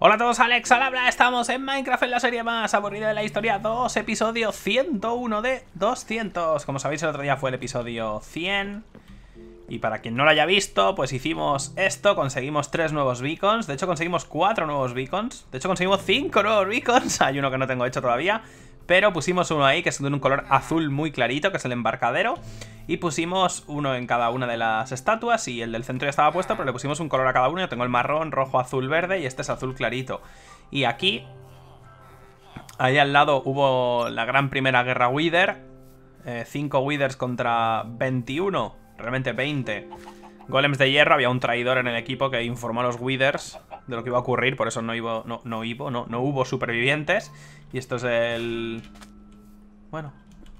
Hola a todos, Alex al habla, estamos en Minecraft en la serie más aburrida de la historia 2, episodio 101 de 200 Como sabéis el otro día fue el episodio 100 Y para quien no lo haya visto, pues hicimos esto, conseguimos 3 nuevos beacons De hecho conseguimos 4 nuevos beacons, de hecho conseguimos 5 nuevos beacons Hay uno que no tengo hecho todavía pero pusimos uno ahí que es de un color azul muy clarito, que es el embarcadero. Y pusimos uno en cada una de las estatuas y el del centro ya estaba puesto, pero le pusimos un color a cada uno. Yo tengo el marrón, rojo, azul, verde y este es azul clarito. Y aquí, ahí al lado hubo la gran primera guerra Wither. 5 eh, Withers contra 21, realmente 20. Golems de hierro, había un traidor en el equipo que informó a los Withers de lo que iba a ocurrir, por eso no, iba, no, no, no hubo supervivientes. Y esto es el... Bueno,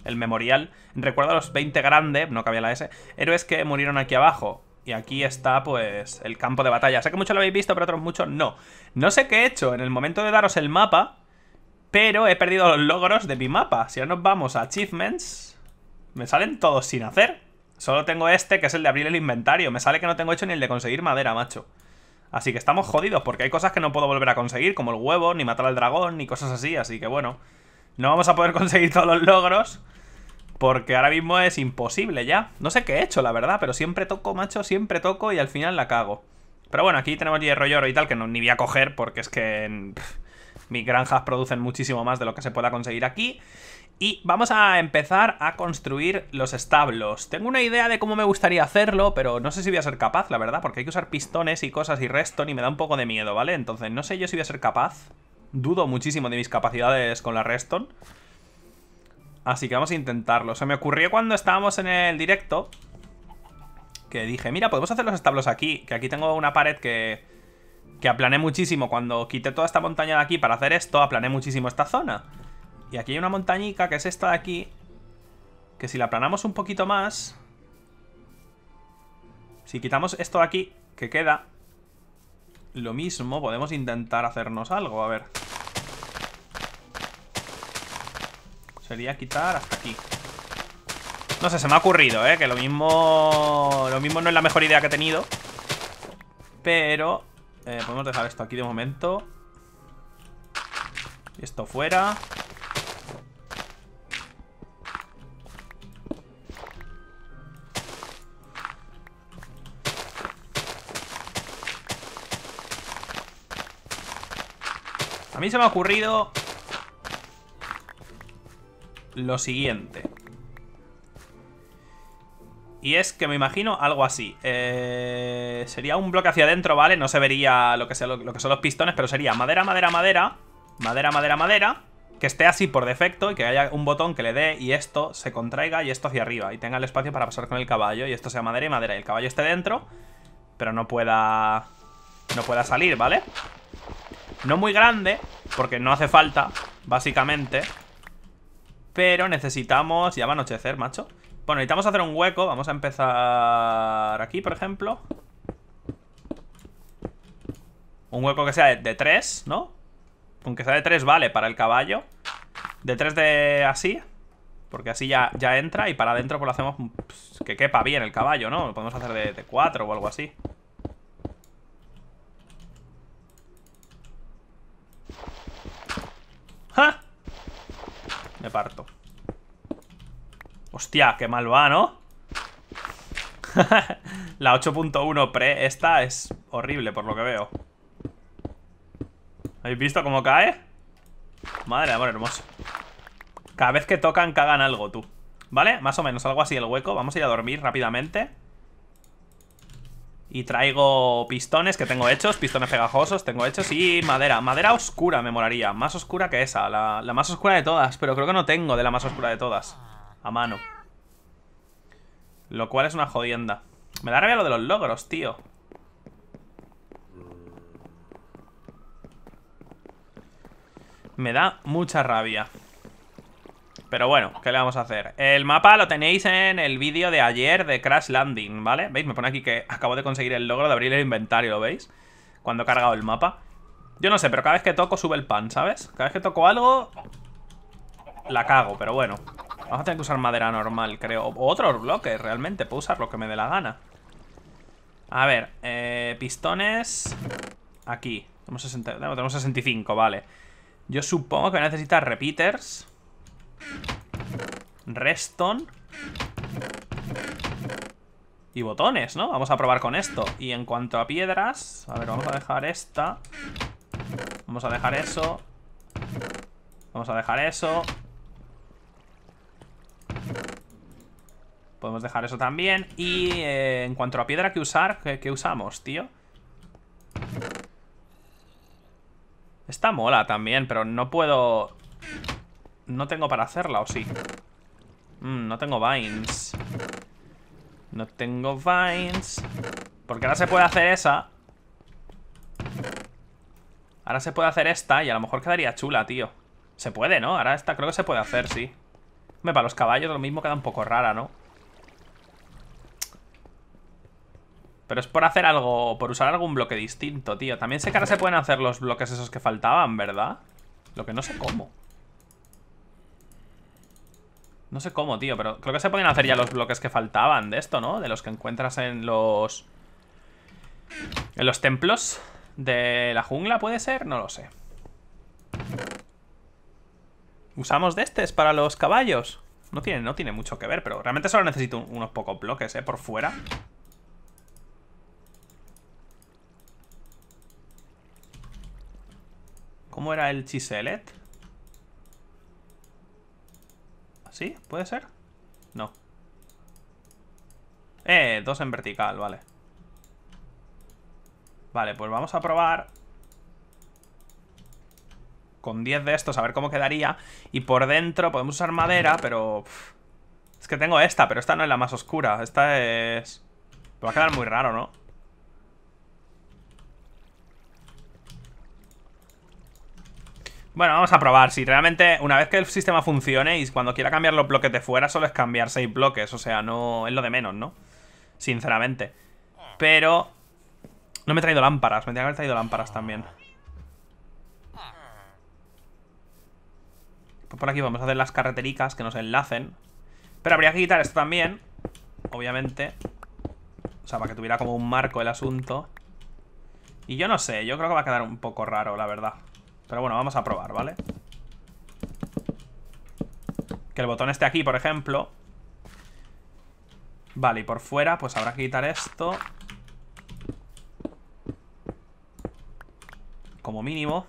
el memorial. Recuerdo a los 20 grandes, no cabía la S, héroes que murieron aquí abajo. Y aquí está, pues, el campo de batalla. Sé que muchos lo habéis visto, pero otros muchos no. No sé qué he hecho en el momento de daros el mapa, pero he perdido los logros de mi mapa. Si ahora nos vamos a Achievements, me salen todos sin hacer. Solo tengo este, que es el de abrir el inventario. Me sale que no tengo hecho ni el de conseguir madera, macho. Así que estamos jodidos porque hay cosas que no puedo volver a conseguir, como el huevo, ni matar al dragón, ni cosas así. Así que bueno, no vamos a poder conseguir todos los logros porque ahora mismo es imposible ya. No sé qué he hecho, la verdad, pero siempre toco, macho, siempre toco y al final la cago. Pero bueno, aquí tenemos hierro y oro y tal, que no, ni voy a coger porque es que... mis granjas producen muchísimo más de lo que se pueda conseguir aquí. Y vamos a empezar a construir los establos. Tengo una idea de cómo me gustaría hacerlo, pero no sé si voy a ser capaz, la verdad, porque hay que usar pistones y cosas y redstone y me da un poco de miedo, ¿vale? Entonces no sé yo si voy a ser capaz. Dudo muchísimo de mis capacidades con la redstone. Así que vamos a intentarlo. Se me ocurrió cuando estábamos en el directo que dije, mira, podemos hacer los establos aquí, que aquí tengo una pared que... Que aplané muchísimo cuando quité toda esta montaña de aquí para hacer esto, aplané muchísimo esta zona. Y aquí hay una montañica, que es esta de aquí, que si la aplanamos un poquito más... Si quitamos esto de aquí, que queda... Lo mismo, podemos intentar hacernos algo, a ver. Sería quitar hasta aquí. No sé, se me ha ocurrido, ¿eh? Que lo mismo... Lo mismo no es la mejor idea que he tenido. Pero... Eh, podemos dejar esto aquí de momento. Esto fuera. A mí se me ha ocurrido... Lo siguiente. Y es que me imagino algo así. Eh, sería un bloque hacia adentro, ¿vale? No se vería lo que, que son los pistones, pero sería madera, madera, madera. Madera, madera, madera. Que esté así por defecto y que haya un botón que le dé y esto se contraiga y esto hacia arriba. Y tenga el espacio para pasar con el caballo. Y esto sea madera y madera. Y el caballo esté dentro, pero no pueda... No pueda salir, ¿vale? No muy grande, porque no hace falta, básicamente. Pero necesitamos... Ya va a anochecer, macho. Bueno, necesitamos hacer un hueco. Vamos a empezar aquí, por ejemplo. Un hueco que sea de, de 3, ¿no? Aunque sea de 3 vale para el caballo. De 3 de así. Porque así ya, ya entra y para adentro pues lo hacemos pues, que quepa bien el caballo, ¿no? Lo podemos hacer de, de 4 o algo así. Me parto. Hostia, qué mal va, ¿no? la 8.1 pre esta es horrible por lo que veo. ¿Habéis visto cómo cae? Madre amor hermoso. Cada vez que tocan cagan algo, tú. ¿Vale? Más o menos, algo así el hueco. Vamos a ir a dormir rápidamente. Y traigo pistones que tengo hechos, pistones pegajosos tengo hechos y madera. Madera oscura me molaría, más oscura que esa, la, más oscura de todas, pero creo que no tengo de la más oscura de todas. A mano. Lo cual es una jodienda. Me da rabia lo de los logros, tío. Me da mucha rabia. Pero bueno, ¿qué le vamos a hacer? El mapa lo tenéis en el vídeo de ayer de Crash Landing, ¿vale? ¿Veis? Me pone aquí que acabo de conseguir el logro de abrir el inventario, ¿lo veis? Cuando he cargado el mapa Yo no sé, pero cada vez que toco sube el pan, ¿sabes? Cada vez que toco algo La cago, pero bueno Vamos a tener que usar madera normal, creo O otros bloques, realmente, puedo usar lo que me dé la gana A ver, eh, pistones Aquí tenemos, tenemos 65, vale Yo supongo que voy a necesitar repeaters Reston. Y botones, ¿no? Vamos a probar con esto. Y en cuanto a piedras... A ver, vamos a dejar esta. Vamos a dejar eso. Vamos a dejar eso. Podemos dejar eso también. Y eh, en cuanto a piedra que usar, ¿qué, usamos, tío? Esta mola también, pero no puedo... No tengo para hacerla, ¿o sí? Mm, no tengo vines. No tengo vines. Porque ahora se puede hacer esa. Ahora se puede hacer esta y a lo mejor quedaría chula, tío. Se puede, ¿no? Ahora esta creo que se puede hacer, sí. Hombre, para los caballos lo mismo queda un poco rara, ¿no? Pero es por hacer algo, por usar algún bloque distinto, tío También sé que ahora se pueden hacer los bloques esos que faltaban, ¿verdad? Lo que no sé cómo no sé cómo, tío, pero creo que se pueden hacer ya los bloques que faltaban de esto, ¿no? De los que encuentras en los... En los templos de la jungla, ¿puede ser? No lo sé. ¿Usamos de estos para los caballos? No tiene, no tiene mucho que ver, pero realmente solo necesito unos pocos bloques, ¿eh? Por fuera. ¿Cómo era el chiselet? ¿Sí? ¿Puede ser? No. Eh, dos en vertical, vale. Vale, pues vamos a probar con 10 de estos, a ver cómo quedaría. Y por dentro podemos usar madera, pero... es que tengo esta, pero esta no es la más oscura. Esta es... va a quedar muy raro, ¿no? Bueno, vamos a probar. Si realmente, una vez que el sistema funcione y cuando quiera cambiar los bloques de fuera, solo es cambiar seis bloques. O sea, no es lo de menos, ¿no? Sinceramente. Pero... No me he traído lámparas. Me tenía que haber traído lámparas también. Pues por aquí vamos a hacer las carretericas que nos enlacen. Pero habría que quitar esto también. Obviamente. O sea, para que tuviera como un marco el asunto. Y yo no sé, yo creo que va a quedar un poco raro, la verdad. Pero bueno, vamos a probar, ¿vale? Que el botón esté aquí, por ejemplo Vale, y por fuera pues habrá que quitar esto Como mínimo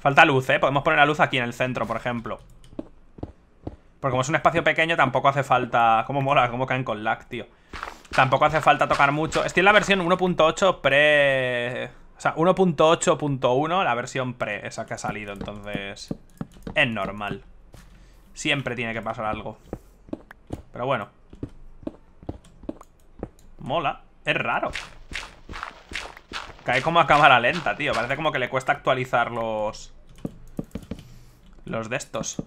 Falta luz, ¿eh? Podemos poner la luz aquí en el centro, por ejemplo Porque como es un espacio pequeño Tampoco hace falta... Cómo mola, cómo caen con lag, tío Tampoco hace falta tocar mucho. Estoy en la versión 1.8 pre... O sea, 1.8.1, la versión pre, esa que ha salido, entonces... Es normal. Siempre tiene que pasar algo. Pero bueno. Mola. Es raro. Cae como a cámara lenta, tío. Parece como que le cuesta actualizar los... Los de estos.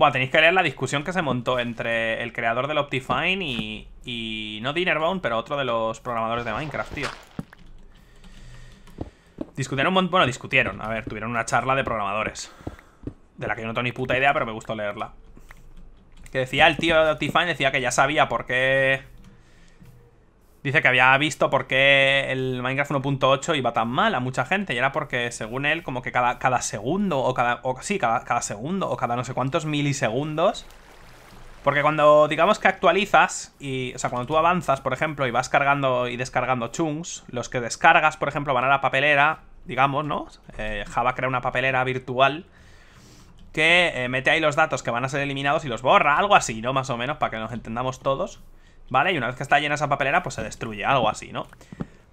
Bueno, tenéis que leer la discusión que se montó entre el creador del Optifine y, y no Dinnerbone, pero otro de los programadores de Minecraft, tío. Discutieron un montón... Bueno, discutieron. A ver, tuvieron una charla de programadores. De la que yo no tengo ni puta idea, pero me gustó leerla. Que decía el tío de Optifine, decía que ya sabía por qué Dice que había visto por qué el Minecraft 1.8 iba tan mal a mucha gente. Y era porque, según él, como que cada, cada segundo, o cada. O, sí, cada, segundo, o cada no sé cuántos milisegundos. Porque cuando, digamos que actualizas, y, o sea, cuando tú avanzas, por ejemplo, y vas cargando y descargando chunks, los que descargas, por ejemplo, van a la papelera, digamos, ¿no? Eh, Java crea una papelera virtual que eh, mete ahí los datos que van a ser eliminados y los borra, algo así, ¿no? Más o menos, para que nos entendamos todos. ¿vale? Y una vez que está llena esa papelera, pues se destruye, algo así, ¿no?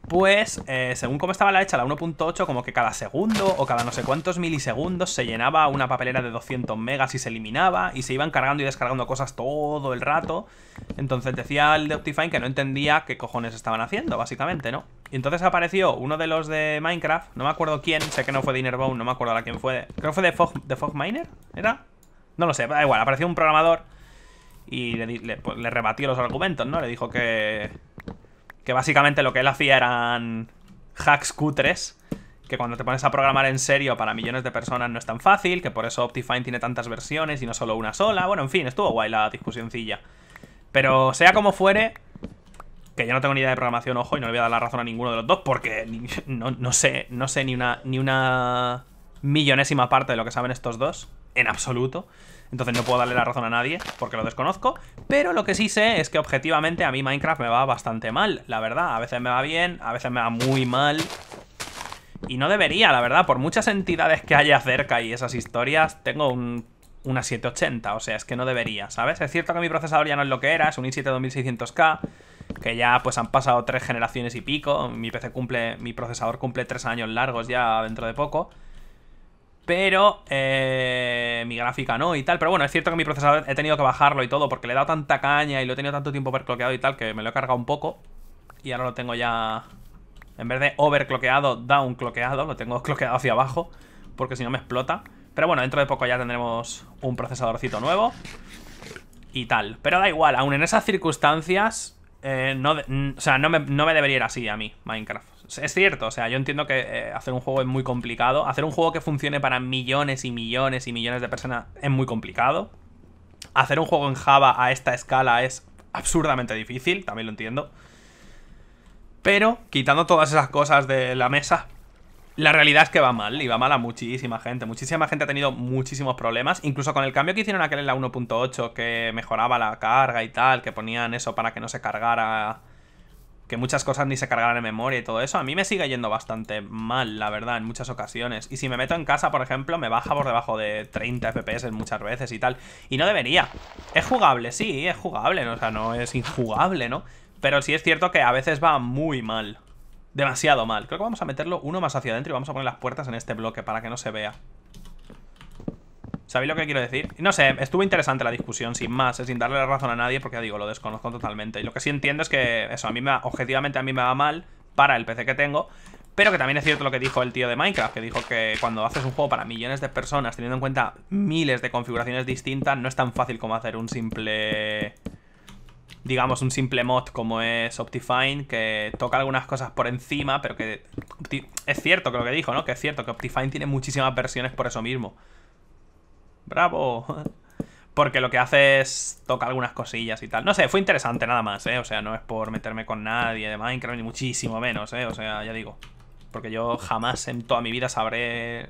Pues, eh, según cómo estaba la hecha, la 1.8, como que cada segundo o cada no sé cuántos milisegundos se llenaba una papelera de 200 megas y se eliminaba y se iban cargando y descargando cosas todo el rato. Entonces decía el de Optifine que no entendía qué cojones estaban haciendo, básicamente, ¿no? Y entonces apareció uno de los de Minecraft, no me acuerdo quién, sé que no fue de no me acuerdo a quién fue. Creo que fue de Fog, de Miner, ¿era? No lo sé, da igual, apareció un programador y pues, le, rebatió los argumentos, ¿no? Le dijo que, que básicamente lo que él hacía eran hacks cutres, que cuando te pones a programar en serio para millones de personas no es tan fácil, que por eso Optifine tiene tantas versiones y no solo una sola. Bueno, en fin, estuvo guay la discusioncilla. Pero sea como fuere, que yo no tengo ni idea de programación, ojo, y no le voy a dar la razón a ninguno de los dos, porque no, sé, no sé ni una, ni una millonésima parte de lo que saben estos dos, en absoluto. Entonces no puedo darle la razón a nadie porque lo desconozco. Pero lo que sí sé es que objetivamente a mí Minecraft me va bastante mal, la verdad. A veces me va bien, a veces me va muy mal. Y no debería, la verdad. Por muchas entidades que haya cerca y esas historias, tengo un una 780, o sea, es que no debería, ¿sabes? Es cierto que mi procesador ya no es lo que era, es un i7 2600K, que ya pues han pasado tres generaciones y pico, mi PC cumple, mi procesador cumple tres años largos ya dentro de poco, pero eh, mi gráfica no y tal. Pero bueno, es cierto que mi procesador he tenido que bajarlo y todo porque le he dado tanta caña y lo he tenido tanto tiempo overcloqueado y tal que me lo he cargado un poco. Y ahora lo tengo ya, en vez de overcloqueado, downcloqueado, lo tengo cloqueado hacia abajo porque si no me explota. Pero bueno, dentro de poco ya tendremos un procesadorcito nuevo y tal. Pero da igual, aún en esas circunstancias, eh, no, o sea, no me, no me debería ir así a mí Minecraft. Es cierto, o sea, yo entiendo que eh, hacer un juego es muy complicado. Hacer un juego que funcione para millones y millones y millones de personas es muy complicado. Hacer un juego en Java a esta escala es absurdamente difícil, también lo entiendo. Pero, quitando todas esas cosas de la mesa, la realidad es que va mal, y va mal a muchísima gente. Muchísima gente ha tenido muchísimos problemas, incluso con el cambio que hicieron aquel en la 1.8, que mejoraba la carga y tal, que ponían eso para que no se cargara que muchas cosas ni se cargarán en memoria y todo eso. A mí me sigue yendo bastante mal, la verdad, en muchas ocasiones. Y si me meto en casa, por ejemplo, me baja por debajo de 30 FPS en muchas veces y tal. Y no debería. Es jugable, sí, es jugable. ¿no? O sea, no es injugable, ¿no? Pero sí es cierto que a veces va muy mal. Demasiado mal. Creo que vamos a meterlo uno más hacia adentro y vamos a poner las puertas en este bloque para que no se vea. ¿Sabéis lo que quiero decir? No sé, estuvo interesante la discusión, sin más, eh, sin darle la razón a nadie, porque digo, lo desconozco totalmente. Y lo que sí entiendo es que eso, a mí me objetivamente a mí me va mal para el PC que tengo, pero que también es cierto lo que dijo el tío de Minecraft, que dijo que cuando haces un juego para millones de personas, teniendo en cuenta miles de configuraciones distintas, no es tan fácil como hacer un simple... Digamos, un simple mod como es Optifine, que toca algunas cosas por encima, pero que... Es cierto que lo que dijo, ¿no? Que es cierto que Optifine tiene muchísimas versiones por eso mismo. ¡Bravo! Porque lo que hace es toca algunas cosillas y tal. No sé, fue interesante nada más, ¿eh? O sea, no es por meterme con nadie de Minecraft, ni muchísimo menos, ¿eh? O sea, ya digo. Porque yo jamás en toda mi vida sabré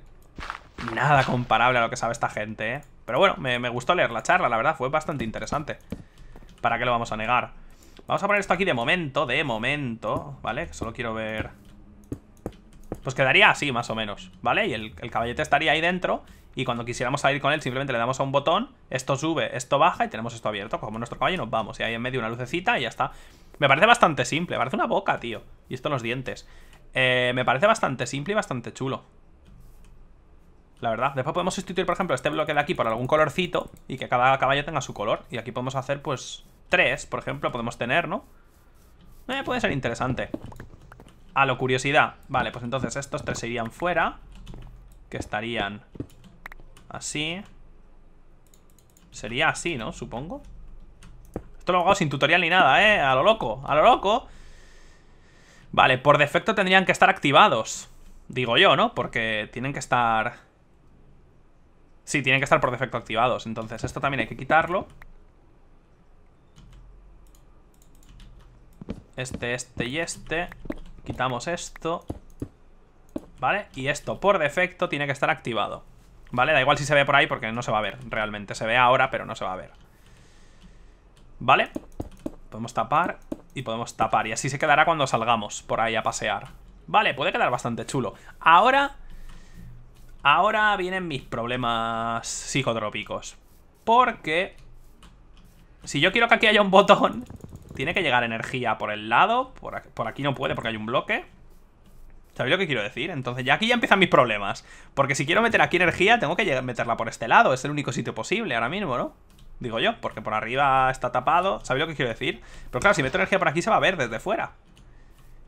nada comparable a lo que sabe esta gente, ¿eh? Pero bueno, me, gustó leer la charla, la verdad, fue bastante interesante. ¿Para qué lo vamos a negar? Vamos a poner esto aquí de momento, de momento, ¿vale? Solo quiero ver... Pues quedaría así, más o menos, ¿vale? Y el, el caballete estaría ahí dentro y cuando quisiéramos salir con él simplemente le damos a un botón, esto sube, esto baja y tenemos esto abierto, cogemos nuestro caballo y nos vamos. Y ahí en medio una lucecita y ya está. Me parece bastante simple, parece una boca, tío. Y esto los dientes. Eh, me parece bastante simple y bastante chulo. La verdad, después podemos sustituir, por ejemplo, este bloque de aquí por algún colorcito y que cada caballo tenga su color. Y aquí podemos hacer, pues, tres, por ejemplo, podemos tener, ¿no? Eh, puede ser interesante. A lo curiosidad. Vale, pues entonces estos tres irían fuera. Que estarían Así. Sería así, ¿no? Supongo. Esto lo hago sin tutorial ni nada, ¿eh? A lo loco, a lo loco. Vale, por defecto tendrían que estar activados. Digo yo, ¿no? Porque tienen que estar... Sí, tienen que estar por defecto activados. Entonces esto también hay que quitarlo. Este, este y este. Quitamos esto. ¿Vale? Y esto por defecto tiene que estar activado. ¿Vale? Da igual si se ve por ahí porque no se va a ver realmente. Se ve ahora, pero no se va a ver. ¿Vale? Podemos tapar y podemos tapar. Y así se quedará cuando salgamos por ahí a pasear. Vale, puede quedar bastante chulo. Ahora... Ahora vienen mis problemas psicotrópicos. Porque... Si yo quiero que aquí haya un botón... Tiene que llegar energía por el lado. Por aquí, por aquí no puede porque hay un bloque. ¿Sabéis lo que quiero decir? Entonces ya aquí ya empiezan mis problemas. Porque si quiero meter aquí energía, tengo que meterla por este lado. Es el único sitio posible ahora mismo, ¿no? Digo yo, porque por arriba está tapado. ¿Sabéis lo que quiero decir? Pero claro, si meto energía por aquí se va a ver desde fuera.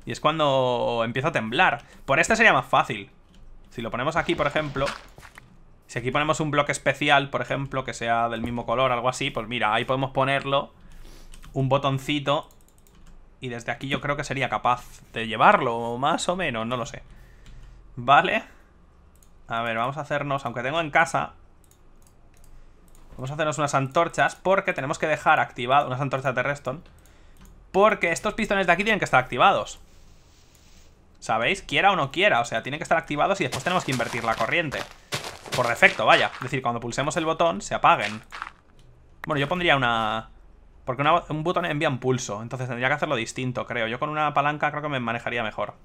Y es cuando empieza a temblar. Por este sería más fácil. Si lo ponemos aquí, por ejemplo... Si aquí ponemos un bloque especial, por ejemplo, que sea del mismo color, algo así, pues mira, ahí podemos ponerlo un botoncito y desde aquí yo creo que sería capaz de llevarlo, más o menos, no lo sé. Vale. A ver, vamos a hacernos, aunque tengo en casa... Vamos a hacernos unas antorchas porque tenemos que dejar activado unas antorchas de Reston. Porque estos pistones de aquí tienen que estar activados. ¿Sabéis? Quiera o no quiera, o sea, tienen que estar activados y después tenemos que invertir la corriente. Por defecto, vaya. Es decir, cuando pulsemos el botón, se apaguen. Bueno, yo pondría una... Porque un botón envía un pulso. Entonces tendría que hacerlo distinto, creo. Yo con una palanca creo que me manejaría mejor.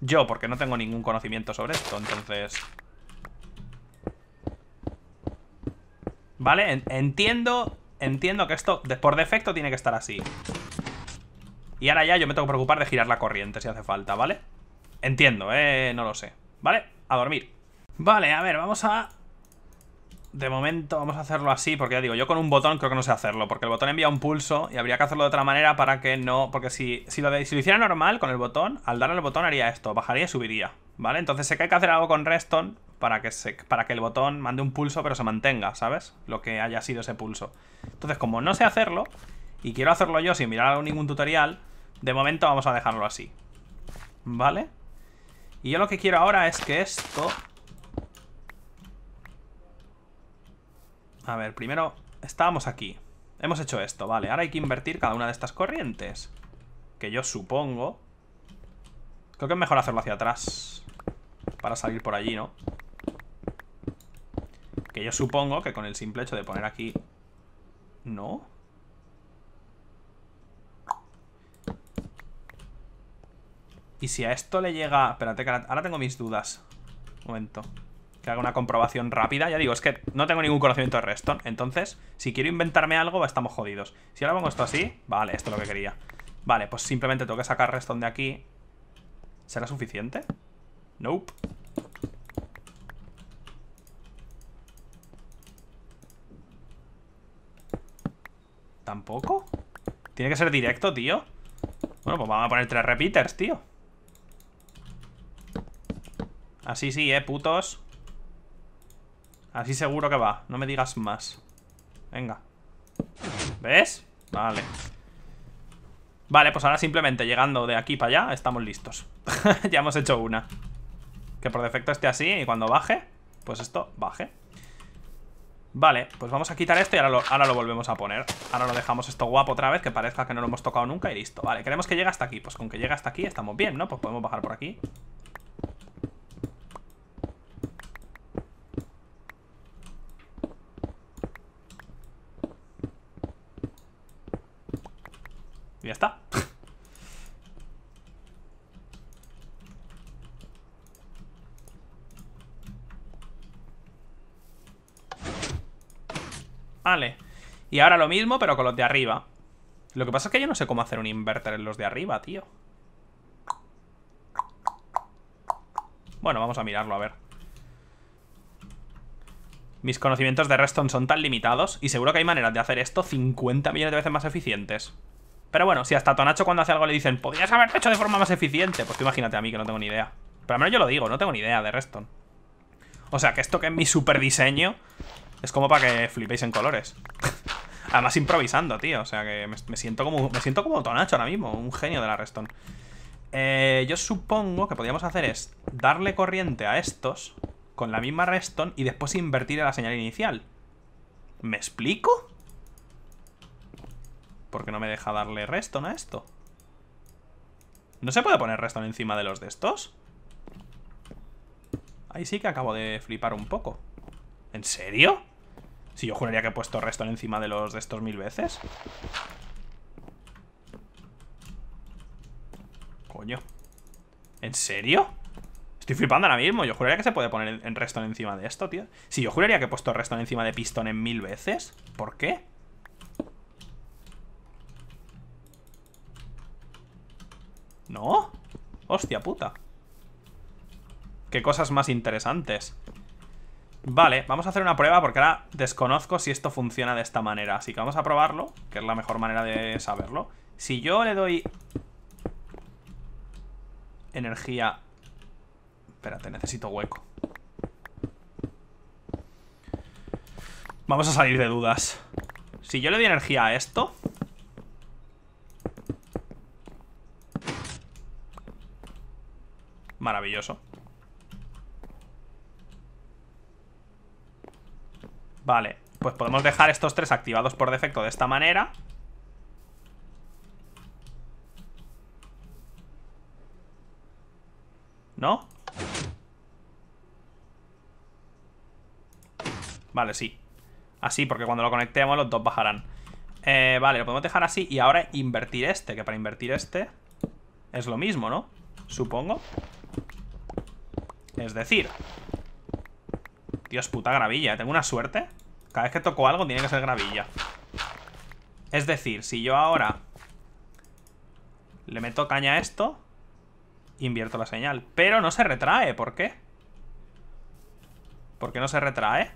Yo, porque no tengo ningún conocimiento sobre esto, entonces... Vale, entiendo Entiendo que esto por defecto tiene que estar así Y ahora ya yo me tengo que preocupar de girar la corriente si hace falta, ¿vale? Entiendo, eh, no lo sé ¿Vale? A dormir Vale, a ver, vamos a de momento vamos a hacerlo así, porque ya digo, yo con un botón creo que no sé hacerlo, porque el botón envía un pulso y habría que hacerlo de otra manera para que no... Porque si, lo, hiciera normal con el botón, al darle al botón haría esto, bajaría y subiría, ¿vale? Entonces sé que hay que hacer algo con Reston para que, se, para que el botón mande un pulso pero se mantenga, ¿sabes? Lo que haya sido ese pulso. Entonces, como no sé hacerlo, y quiero hacerlo yo sin mirar ningún tutorial, de momento vamos a dejarlo así, ¿vale? Y yo lo que quiero ahora es que esto A ver, primero estábamos aquí. Hemos hecho esto, vale. Ahora hay que invertir cada una de estas corrientes. Que yo supongo... Creo que es mejor hacerlo hacia atrás. Para salir por allí, ¿no? Que yo supongo que con el simple hecho de poner aquí... ¿No? Y si a esto le llega... Espérate, ahora tengo mis dudas. Un momento que haga una comprobación rápida. Ya digo, es que no tengo ningún conocimiento de Redstone. Entonces, si quiero inventarme algo, estamos jodidos. Si ahora pongo esto así, vale, esto es lo que quería. Vale, pues simplemente tengo que sacar Redstone de aquí. ¿Será suficiente? Nope. ¿Tampoco? Tiene que ser directo, tío. Bueno, pues vamos a poner tres repeaters, tío. Así sí, eh, putos. Así seguro que va. No me digas más. Venga. ¿Ves? Vale. Vale, pues ahora simplemente llegando de aquí para allá estamos listos. ya hemos hecho una. Que por defecto esté así y cuando baje, pues esto baje. Vale, pues vamos a quitar esto y ahora lo, volvemos a poner. Ahora lo dejamos esto guapo otra vez, que parezca que no lo hemos tocado nunca y listo. Vale, queremos que llegue hasta aquí. Pues con que llegue hasta aquí estamos bien, ¿no? Pues podemos bajar por aquí. Y ya está. Vale. Y ahora lo mismo, pero con los de arriba. Lo que pasa es que yo no sé cómo hacer un inverter en los de arriba, tío. Bueno, vamos a mirarlo, a ver. Mis conocimientos de Reston son tan limitados y seguro que hay maneras de hacer esto 50 millones de veces más eficientes. Pero bueno, si hasta Tonacho cuando hace algo le dicen Podrías haberlo hecho de forma más eficiente Pues tú imagínate a mí que no tengo ni idea Pero al menos yo lo digo, no tengo ni idea de Reston O sea, que esto que es mi super diseño Es como para que flipéis en colores Además improvisando, tío O sea, que me, siento como me siento como Tonacho ahora mismo Un genio de la Reston eh, Yo supongo que podríamos hacer es Darle corriente a estos Con la misma Reston Y después invertir en la señal inicial ¿Me explico? ¿Por qué no me deja darle reston a esto. ¿No se puede poner reston encima de los de estos? Ahí sí que acabo de flipar un poco. ¿En serio? Si yo juraría que he puesto reston encima de los de estos mil veces. Coño. ¿En serio? Estoy flipando ahora mismo. Yo juraría que se puede poner en encima de esto, tío. Si yo juraría que he puesto reston encima de pistón en mil veces. ¿Por qué? ¿No? Hostia puta Qué cosas más interesantes Vale, vamos a hacer una prueba porque ahora desconozco si esto funciona de esta manera Así que vamos a probarlo, que es la mejor manera de saberlo Si yo le doy energía Espérate, necesito hueco Vamos a salir de dudas Si yo le doy energía a esto Maravilloso Vale, pues podemos dejar estos tres activados por defecto de esta manera ¿No? Vale, sí Así, porque cuando lo conectemos los dos bajarán eh, Vale, lo podemos dejar así Y ahora invertir este, que para invertir este Es lo mismo, ¿no? Supongo es decir... Dios, puta gravilla. ¿eh? Tengo una suerte. Cada vez que toco algo tiene que ser gravilla. Es decir, si yo ahora le meto caña a esto, invierto la señal. Pero no se retrae, ¿por qué? ¿Por qué no se retrae?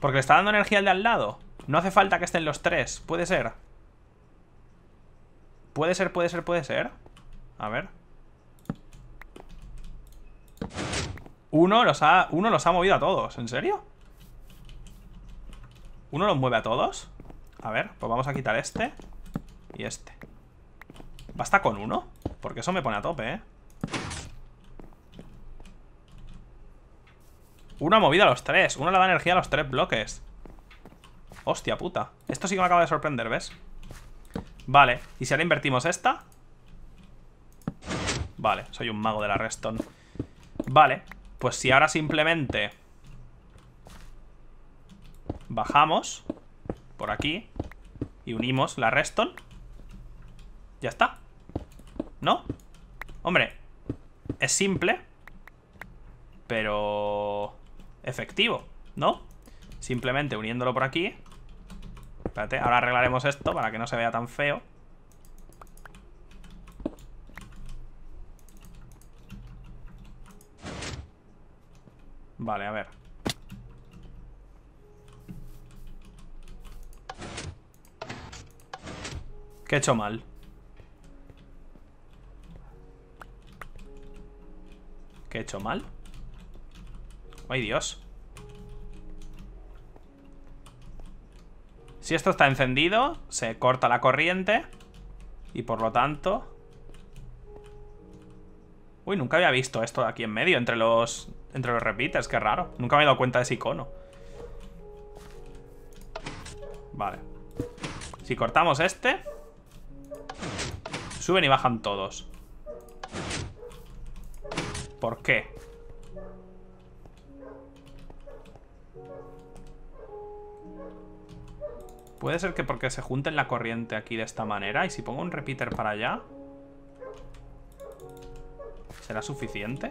Porque le está dando energía al de al lado. No hace falta que estén los tres, puede ser. Puede ser, puede ser, puede ser. A ver. Uno los ha, uno los ha movido a todos, ¿en serio? ¿Uno los mueve a todos? A ver, pues vamos a quitar este y este. ¿Basta con uno? Porque eso me pone a tope, ¿eh? Uno ha movido a los tres. Uno le da energía a los tres bloques. Hostia puta. Esto sí que me acaba de sorprender, ¿ves? Vale. ¿Y si ahora invertimos esta? Vale, soy un mago de la Reston. Vale. Pues si ahora simplemente bajamos por aquí y unimos la Reston, ya está. ¿No? Hombre, es simple, pero efectivo, ¿no? Simplemente uniéndolo por aquí. Espérate, ahora arreglaremos esto para que no se vea tan feo. Vale, a ver. ¿Qué he hecho mal? ¿Qué he hecho mal? ¡Ay, Dios! Si esto está encendido, se corta la corriente. Y por lo tanto... Uy, nunca había visto esto aquí en medio, entre los entre los repeaters, qué raro. Nunca me he dado cuenta de ese icono. Vale. Si cortamos este... Suben y bajan todos. ¿Por qué? Puede ser que porque se junten la corriente aquí de esta manera. Y si pongo un repeater para allá... ¿Será suficiente?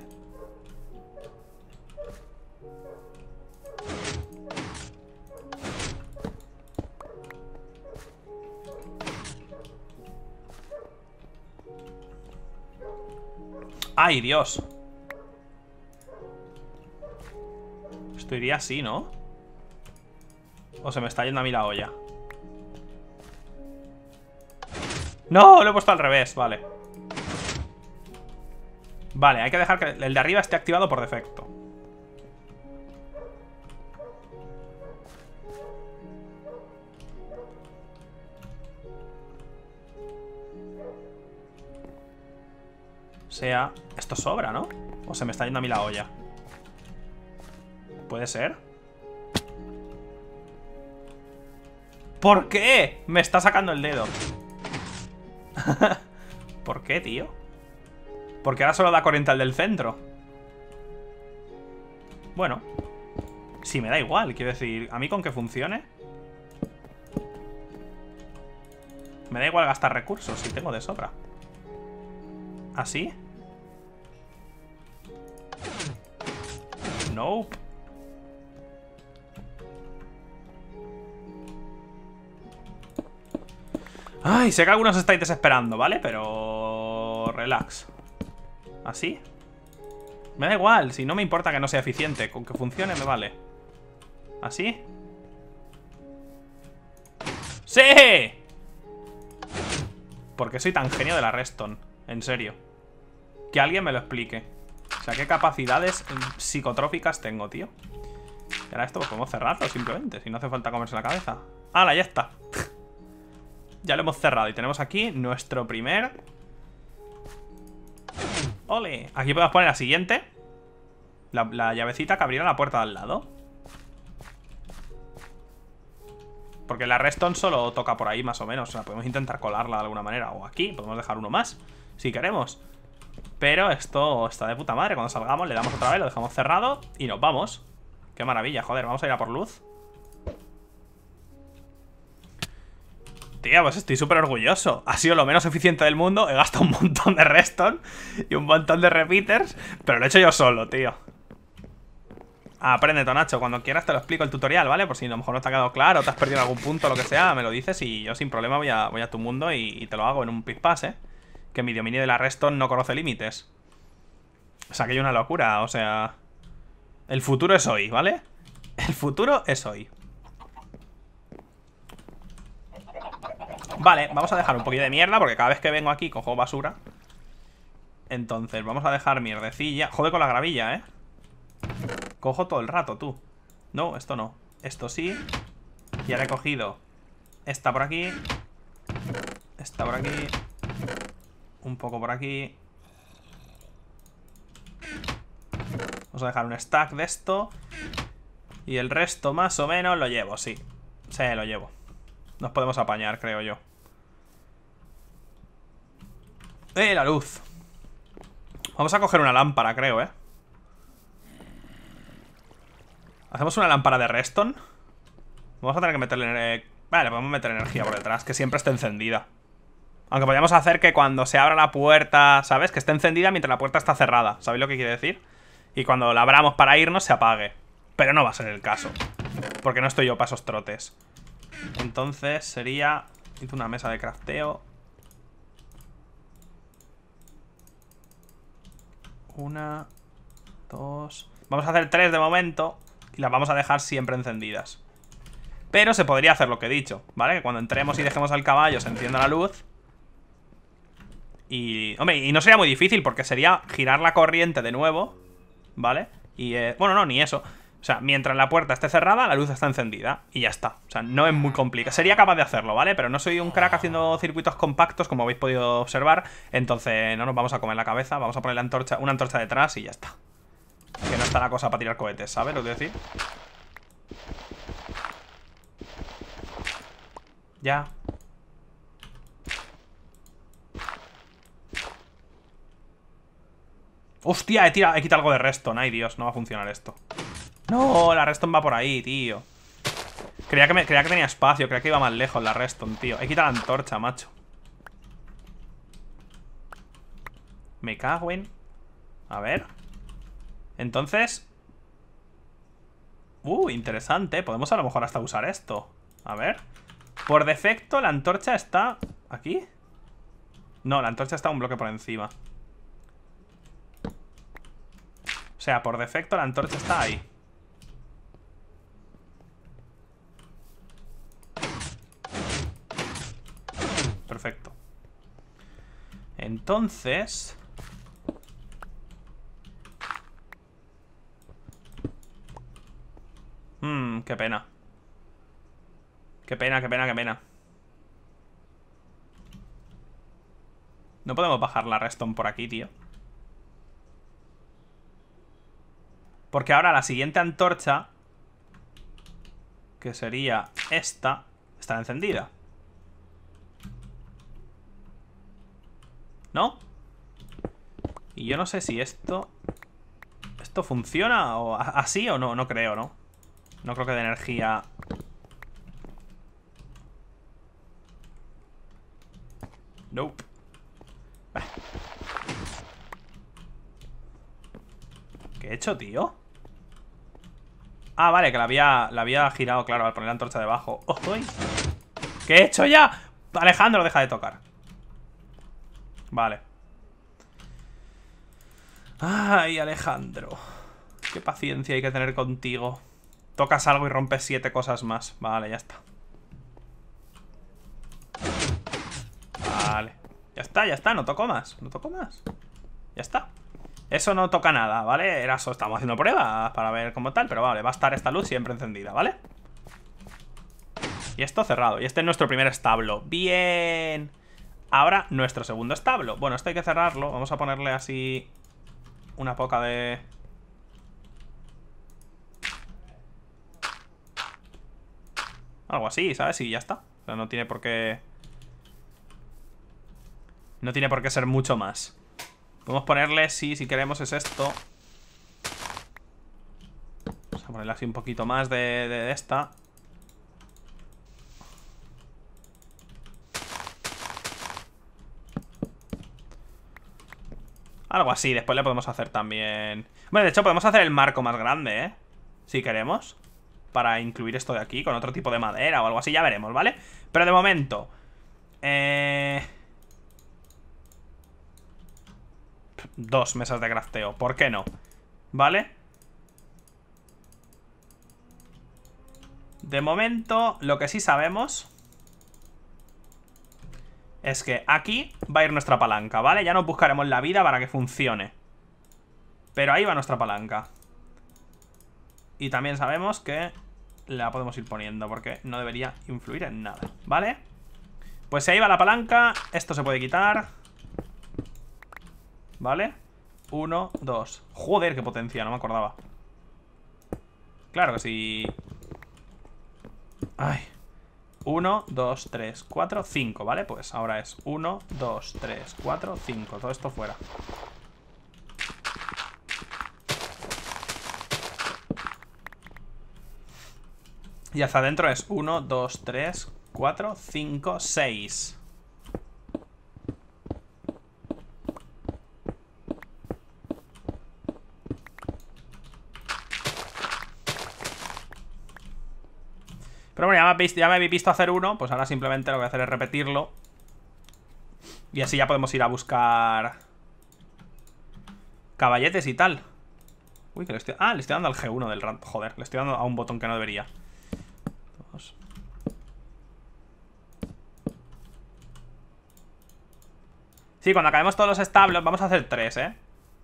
¡Ay, Dios! Esto iría así, ¿no? O se me está yendo a mí la olla ¡No! Lo he puesto al revés, vale Vale, hay que dejar que el de arriba esté activado por defecto sea sobra, ¿no? O se me está yendo a mí la olla ¿Puede ser? ¿Por qué? Me está sacando el dedo ¿Por qué, tío? Porque ahora solo da 40 al del centro Bueno Si me da igual, quiero decir A mí con que funcione Me da igual gastar recursos Si tengo de sobra ¿Así? No Ay, sé que algunos estáis desesperando, ¿vale? Pero... Relax. ¿Así? Me da igual, si no me importa que no sea eficiente. Con que funcione me vale. ¿Así? ¡Sí! Porque soy tan genio de la Reston? En serio. Que alguien me lo explique. O sea, ¿qué capacidades psicotróficas tengo, tío? Y ahora esto pues podemos cerrarlo simplemente, si no hace falta comerse la cabeza. ¡Hala, ya está! ya lo hemos cerrado y tenemos aquí nuestro primer... ¡Ole! Aquí podemos poner la siguiente. La, llavecita que abrirá la puerta de al lado. Porque la Reston solo toca por ahí más o menos. O sea, podemos intentar colarla de alguna manera. O aquí, podemos dejar uno más. Si queremos. Pero esto está de puta madre Cuando salgamos le damos otra vez, lo dejamos cerrado Y nos vamos Qué maravilla, joder, vamos a ir a por luz Tío, pues estoy súper orgulloso Ha sido lo menos eficiente del mundo He gastado un montón de reston Y un montón de repeaters Pero lo he hecho yo solo, tío Aprende, Tonacho, cuando quieras te lo explico el tutorial, ¿vale? Por si a lo mejor no te ha quedado claro, te has perdido algún punto, lo que sea, me lo dices y yo sin problema voy a, voy a tu mundo y, te lo hago en un pass, ¿eh? que mi dominio de la no conoce límites. O sea, que hay una locura, o sea... El futuro es hoy, ¿vale? El futuro es hoy. Vale, vamos a dejar un poquito de mierda porque cada vez que vengo aquí cojo basura. Entonces, vamos a dejar mierdecilla. Jode con la gravilla, ¿eh? Cojo todo el rato, tú. No, esto no. Esto sí. Ya he cogido esta por aquí. Esta por aquí un poco por aquí. Vamos a dejar un stack de esto. Y el resto más o menos lo llevo, sí. Sí, lo llevo. Nos podemos apañar, creo yo. ¡Eh, la luz! Vamos a coger una lámpara, creo, ¿eh? ¿Hacemos una lámpara de Reston? Vamos a tener que meterle... Eh, vale, a meter energía por detrás, que siempre esté encendida. Aunque podríamos hacer que cuando se abra la puerta, ¿sabes? Que esté encendida mientras la puerta está cerrada. ¿Sabéis lo que quiere decir? Y cuando la abramos para irnos, se apague. Pero no va a ser el caso. Porque no estoy yo para esos trotes. Entonces sería... una mesa de crafteo. Una... Dos... Vamos a hacer tres de momento. Y las vamos a dejar siempre encendidas. Pero se podría hacer lo que he dicho, ¿vale? Que cuando entremos y dejemos al caballo se encienda la luz y, hombre, y no sería muy difícil porque sería girar la corriente de nuevo, ¿vale? Y, eh, bueno, no, ni eso. O sea, mientras la puerta esté cerrada, la luz está encendida y ya está. O sea, no es muy complicado. Sería capaz de hacerlo, ¿vale? Pero no soy un crack haciendo circuitos compactos, como habéis podido observar. Entonces, no nos vamos a comer la cabeza. Vamos a poner la antorcha, una antorcha detrás y ya está. Que no está la cosa para tirar cohetes, ¿sabes lo que decir? Ya, Hostia, he, quitado algo de Reston. Ay, Dios, no va a funcionar esto. No, la Reston va por ahí, tío. Creía que, tenía espacio, creía que iba más lejos la Reston, tío. He quitado la antorcha, macho. Me cago en... A ver. Entonces... Uh, interesante. Podemos a lo mejor hasta usar esto. A ver. Por defecto, la antorcha está... ¿Aquí? No, la antorcha está un bloque por encima. O sea, por defecto la antorcha está ahí. Perfecto. Entonces... Mmm, qué pena. Qué pena, qué pena, qué pena. No podemos bajar la reston por aquí, tío. Porque ahora la siguiente antorcha, que sería esta, está encendida. ¿No? Y yo no sé si esto... ¿Esto funciona o así o no? No creo, ¿no? No creo que de energía... Nope. ¿Qué he hecho, tío? Ah, vale, que la había, la había girado, claro, al poner la antorcha debajo. ¡Oh, ¿Qué he hecho ya? Alejandro, deja de tocar. Vale. Ay, Alejandro. Qué paciencia hay que tener contigo. Tocas algo y rompes siete cosas más. Vale, ya está. Vale. Ya está, ya está. No toco más. No toco más. Ya está. Eso no toca nada, ¿vale? Era eso, estamos haciendo pruebas para ver cómo tal Pero vale, va a estar esta luz siempre encendida, ¿vale? Y esto cerrado Y este es nuestro primer establo ¡Bien! Ahora nuestro segundo establo Bueno, esto hay que cerrarlo Vamos a ponerle así Una poca de... Algo así, ¿sabes? Y ya está O sea, no tiene por qué... No tiene por qué ser mucho más Podemos ponerle, sí, si queremos es esto. Vamos a ponerle así un poquito más de, esta. Algo así, después le podemos hacer también... Bueno, de hecho podemos hacer el marco más grande, ¿eh? Si queremos. Para incluir esto de aquí con otro tipo de madera o algo así, ya veremos, ¿vale? Pero de momento... Eh... dos mesas de crafteo. ¿Por qué no? ¿Vale? De momento, lo que sí sabemos es que aquí va a ir nuestra palanca, ¿vale? Ya nos buscaremos la vida para que funcione. Pero ahí va nuestra palanca. Y también sabemos que la podemos ir poniendo porque no debería influir en nada, ¿vale? Pues ahí va la palanca, esto se puede quitar... ¿vale? 1, 2 Joder, qué potencia, no me acordaba Claro que sí Ay 1, 2, 3, 4, 5, ¿vale? Pues ahora es 1, 2, 3, 4, 5 Todo esto fuera Y hasta adentro es 1, 2, 3, 4, 5, 6 ya me habéis visto hacer uno, pues ahora simplemente lo que voy a hacer es repetirlo. Y así ya podemos ir a buscar caballetes y tal. Uy, que le estoy... Ah, le estoy dando al G1 del rant. Joder, le estoy dando a un botón que no debería. Sí, cuando acabemos todos los establos vamos a hacer tres, ¿eh?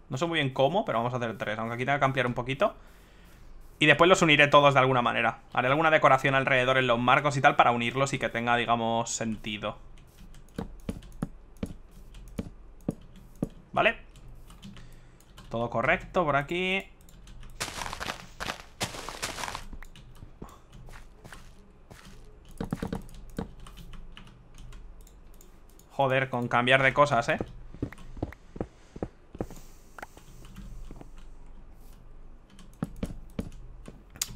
No sé muy bien cómo, pero vamos a hacer tres. Aunque aquí tenga que cambiar un poquito. Y después los uniré todos de alguna manera. Haré alguna decoración alrededor en los marcos y tal para unirlos y que tenga, digamos, sentido. ¿Vale? Todo correcto por aquí. Joder, con cambiar de cosas, ¿eh?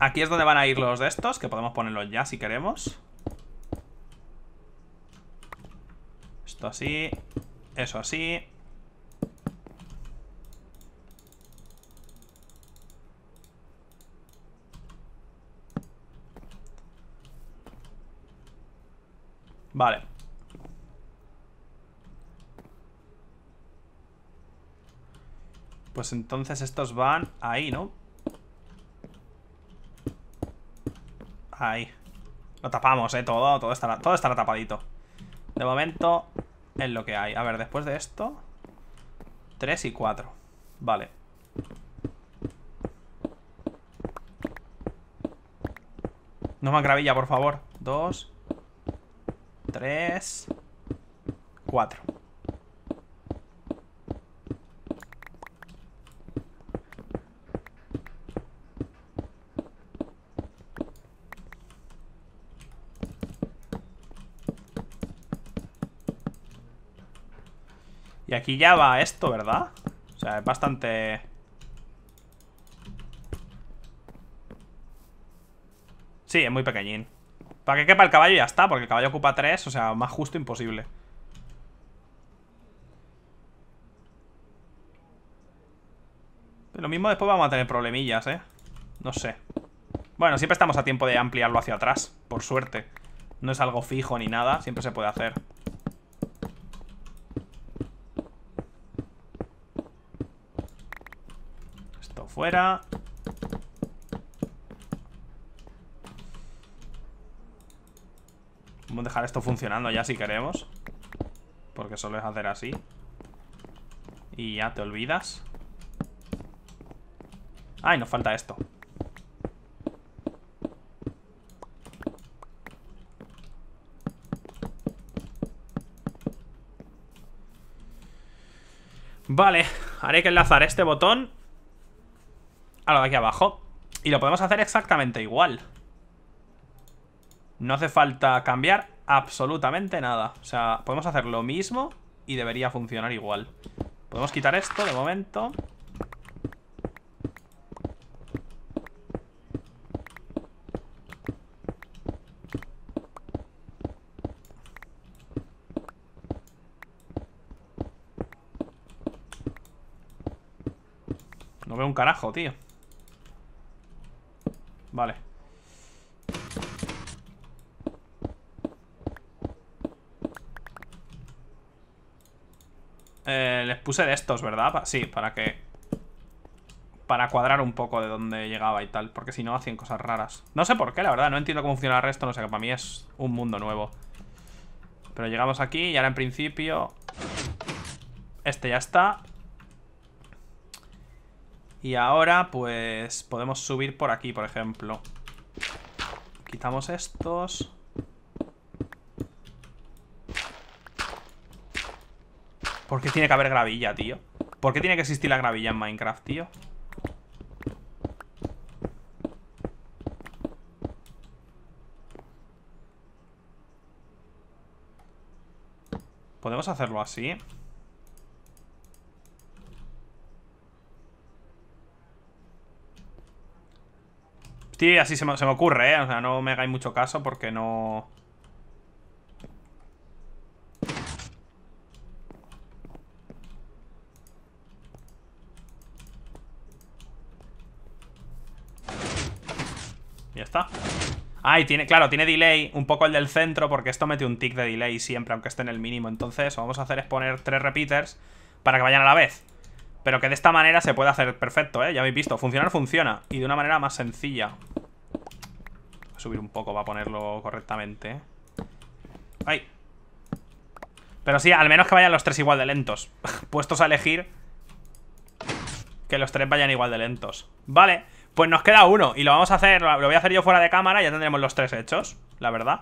Aquí es donde van a ir los de estos, que podemos ponerlos ya si queremos. Esto así, eso así. Vale. Pues entonces estos van ahí, ¿no? Ahí. Lo tapamos, eh, todo. Todo estará, todo estará tapadito. De momento es lo que hay. A ver, después de esto... 3 y 4. Vale. No más gravilla, por favor. 2. 3. 4. aquí ya va esto, ¿verdad? O sea, es bastante... Sí, es muy pequeñín Para que quepa el caballo ya está Porque el caballo ocupa 3, o sea, más justo imposible Pero Lo mismo después vamos a tener problemillas, ¿eh? No sé Bueno, siempre estamos a tiempo de ampliarlo hacia atrás Por suerte No es algo fijo ni nada Siempre se puede hacer fuera. Vamos a dejar esto funcionando ya si queremos. Porque solo es hacer así. Y ya te olvidas. Ay, nos falta esto. Vale, haré que enlazar este botón de aquí abajo. Y lo podemos hacer exactamente igual. No hace falta cambiar absolutamente nada. O sea, podemos hacer lo mismo y debería funcionar igual. Podemos quitar esto de momento. No veo un carajo, tío. Vale eh, Les puse de estos, ¿verdad? sí, para que... Para cuadrar un poco de dónde llegaba y tal Porque si no hacían cosas raras No sé por qué, la verdad, no entiendo cómo funciona el resto No sé, que para mí es un mundo nuevo Pero llegamos aquí y ahora en principio Este ya está y ahora, pues, podemos subir por aquí, por ejemplo. Quitamos estos. ¿Por qué tiene que haber gravilla, tío? ¿Por qué tiene que existir la gravilla en Minecraft, tío? Podemos hacerlo así. Sí, así se me, se ocurre, ¿eh? O sea, no me hagáis mucho caso porque no... Ya está. Ah, y tiene, claro, tiene delay un poco el del centro porque esto mete un tick de delay siempre, aunque esté en el mínimo. Entonces, lo que vamos a hacer es poner tres repeaters para que vayan a la vez. Pero que de esta manera se puede hacer perfecto, ¿eh? Ya habéis visto, funcionar funciona. Y de una manera más sencilla subir un poco para ponerlo correctamente. ¡Ay! Pero sí, al menos que vayan los tres igual de lentos. Puestos a elegir que los tres vayan igual de lentos. Vale, pues nos queda uno y lo vamos a hacer, lo voy a hacer yo fuera de cámara ya tendremos los tres hechos, la verdad.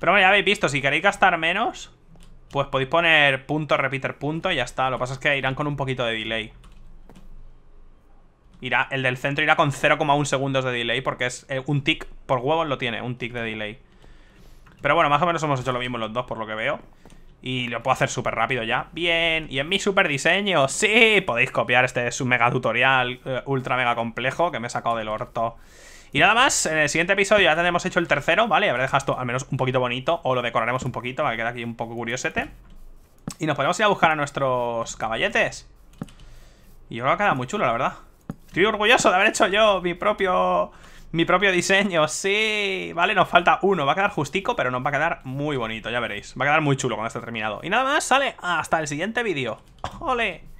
Pero bueno, ya habéis visto, si queréis gastar menos, pues podéis poner punto, repeater, punto y ya está. Lo que pasa es que irán con un poquito de delay el del centro irá con 0,1 segundos de delay porque es eh, un tick, por huevos lo tiene, un tick de delay. Pero bueno, más o menos hemos hecho lo mismo los dos por lo que veo. Y lo puedo hacer súper rápido ya. Bien, y en mi super diseño, sí, podéis copiar este es mega tutorial eh, ultra mega complejo que me he sacado del orto. Y nada más, en el siguiente episodio ya tenemos hecho el tercero, ¿vale? Habré dejado esto al menos un poquito bonito o lo decoraremos un poquito para que quede aquí un poco curiosete. Y nos podemos ir a buscar a nuestros caballetes. Y yo creo que queda muy chulo, la verdad. Estoy orgulloso de haber hecho yo mi propio... Mi propio diseño, sí. Vale, nos falta uno. Va a quedar justico, pero nos va a quedar muy bonito, ya veréis. Va a quedar muy chulo cuando esté terminado. Y nada más, sale hasta el siguiente vídeo. ¡Ole!